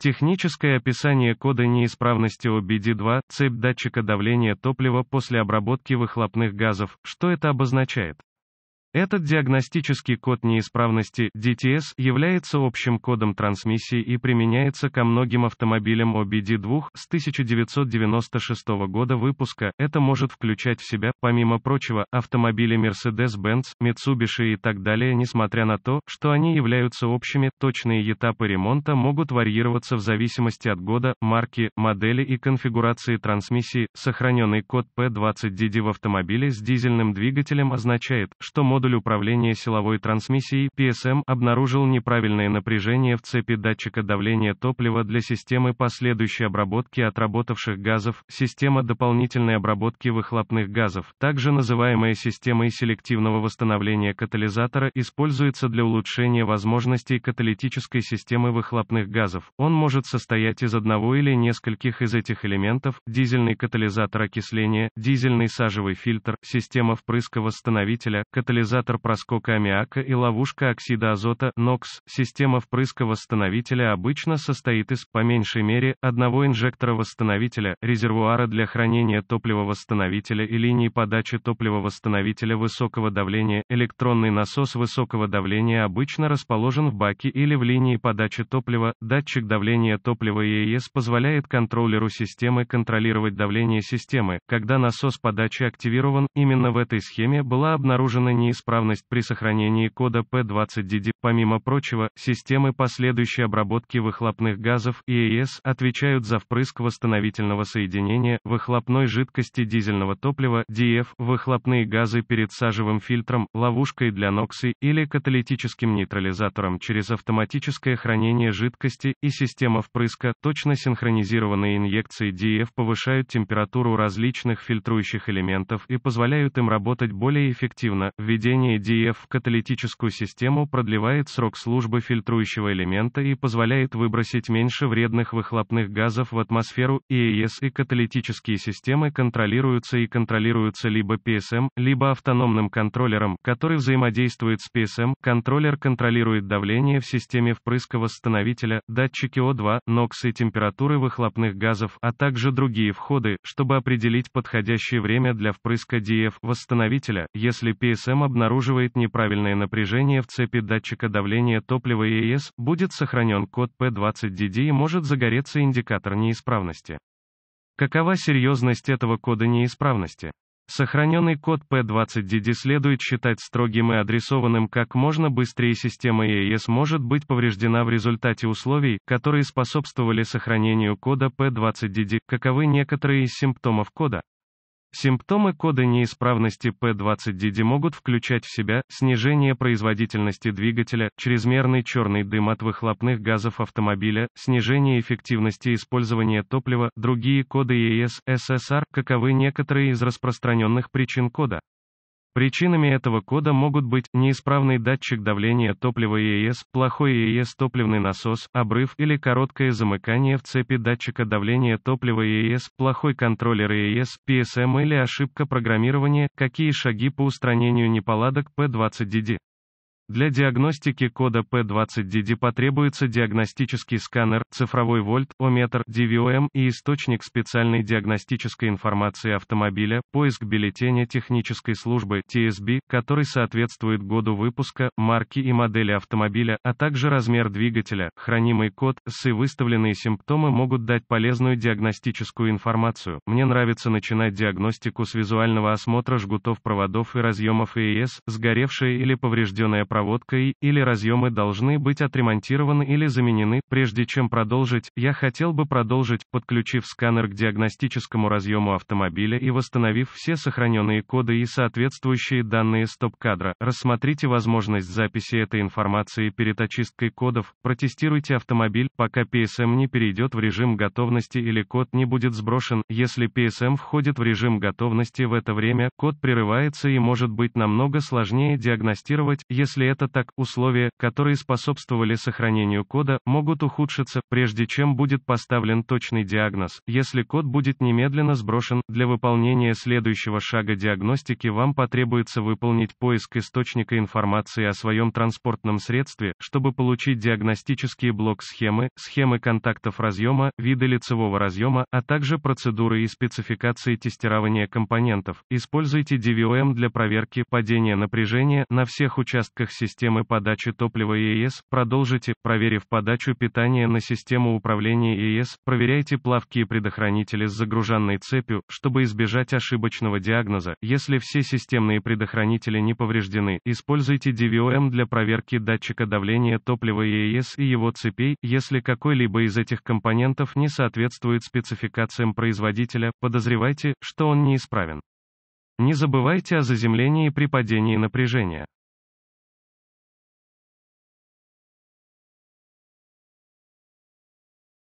Техническое описание кода неисправности OBD2, цепь датчика давления топлива после обработки выхлопных газов, что это обозначает? Этот диагностический код неисправности DTS является общим кодом трансмиссии и применяется ко многим автомобилям OBD2 с 1996 года выпуска. Это может включать в себя, помимо прочего, автомобили Mercedes-Benz, Mitsubishi и так далее, несмотря на то, что они являются общими, точные этапы ремонта могут варьироваться в зависимости от года, марки, модели и конфигурации трансмиссии. Сохраненный код P20DD в автомобиле с дизельным двигателем означает, что модуль модуль управления силовой трансмиссией PSM обнаружил неправильное напряжение в цепи датчика давления топлива для системы последующей обработки отработавших газов, система дополнительной обработки выхлопных газов, также называемая системой селективного восстановления катализатора, используется для улучшения возможностей каталитической системы выхлопных газов. Он может состоять из одного или нескольких из этих элементов, дизельный катализатор окисления, дизельный сажевый фильтр, система впрыска восстановителя, катализатор катализатор проскока аммиака и ловушка оксида азота, NOx. система впрыска-восстановителя обычно состоит из, по меньшей мере, одного инжектора-восстановителя, резервуара для хранения топлива-восстановителя и линии подачи топлива-восстановителя высокого давления. Электронный насос высокого давления обычно расположен в баке или в линии подачи топлива. Датчик давления топлива ЕС позволяет контроллеру системы контролировать давление системы, когда насос подачи активирован. Именно в этой схеме была обнаружена неисправность неисправность при сохранении кода P20DD. Помимо прочего, системы последующей обработки выхлопных газов EAS отвечают за впрыск восстановительного соединения выхлопной жидкости дизельного топлива DF, выхлопные газы перед сажевым фильтром, ловушкой для ноксы или каталитическим нейтрализатором через автоматическое хранение жидкости и система впрыска. Точно синхронизированные инъекции DF повышают температуру различных фильтрующих элементов и позволяют им работать более эффективно. Введение введение DF в каталитическую систему продлевает срок службы фильтрующего элемента и позволяет выбросить меньше вредных выхлопных газов в атмосферу. ИЭС а и каталитические системы контролируются и контролируются либо PSM, эм, либо автономным контроллером, который взаимодействует с PSM. Эм. Контроллер контролирует давление в системе впрыска-восстановителя, датчики о 2 NOx и температуры выхлопных газов, а также другие входы, чтобы определить подходящее время для впрыска DF восстановителя, если PSM эм обнаруживает обнаруживает неправильное напряжение в цепи датчика давления топлива ЕС, будет сохранен код P20DD и может загореться индикатор неисправности. Какова серьезность этого кода неисправности? Сохраненный код P20DD следует считать строгим и адресованным как можно быстрее система EES может быть повреждена в результате условий, которые способствовали сохранению кода P20DD. Каковы некоторые из симптомов кода? Симптомы кода неисправности P20DD могут включать в себя снижение производительности двигателя, чрезмерный черный дым от выхлопных газов автомобиля, снижение эффективности использования топлива, другие коды ESSR, SSR, каковы некоторые из распространенных причин кода. Причинами этого кода могут быть неисправный датчик давления топлива ЕС, плохой ЕС топливный насос, обрыв или короткое замыкание в цепи датчика давления топлива ЕС, плохой контроллер ЕС, PSM или ошибка программирования, какие шаги по устранению неполадок P20DD. Для диагностики кода P20DD потребуется диагностический сканер, цифровой вольт, ометр, DVOM и источник специальной диагностической информации автомобиля, поиск бюллетеня технической службы TSB, который соответствует году выпуска, марки и модели автомобиля, а также размер двигателя, хранимый код, с и выставленные симптомы могут дать полезную диагностическую информацию. Мне нравится начинать диагностику с визуального осмотра жгутов проводов и разъемов ЭС, e сгоревшая или поврежденная проводка проводкой или разъемы должны быть отремонтированы или заменены. Прежде чем продолжить, я хотел бы продолжить, подключив сканер к диагностическому разъему автомобиля и восстановив все сохраненные коды и соответствующие данные стоп-кадра. Рассмотрите возможность записи этой информации перед очисткой кодов, протестируйте автомобиль, пока PSM не перейдет в режим готовности или код не будет сброшен. Если PSM входит в режим готовности в это время, код прерывается и может быть намного сложнее диагностировать, если это так, условия, которые способствовали сохранению кода, могут ухудшиться, прежде чем будет поставлен точный диагноз. Если код будет немедленно сброшен, для выполнения следующего шага диагностики вам потребуется выполнить поиск источника информации о своем транспортном средстве, чтобы получить диагностические блок-схемы, схемы контактов разъема, виды лицевого разъема, а также процедуры и спецификации тестирования компонентов. Используйте DVOM для проверки падения напряжения на всех участках системы подачи топлива ЕС, продолжите, проверив подачу питания на систему управления ЕС, проверяйте плавкие предохранители с загруженной цепью, чтобы избежать ошибочного диагноза. Если все системные предохранители не повреждены, используйте DVOM для проверки датчика давления топлива ЕС и его цепей, если какой-либо из этих компонентов не соответствует спецификациям производителя, подозревайте, что он неисправен. Не забывайте о заземлении при падении напряжения.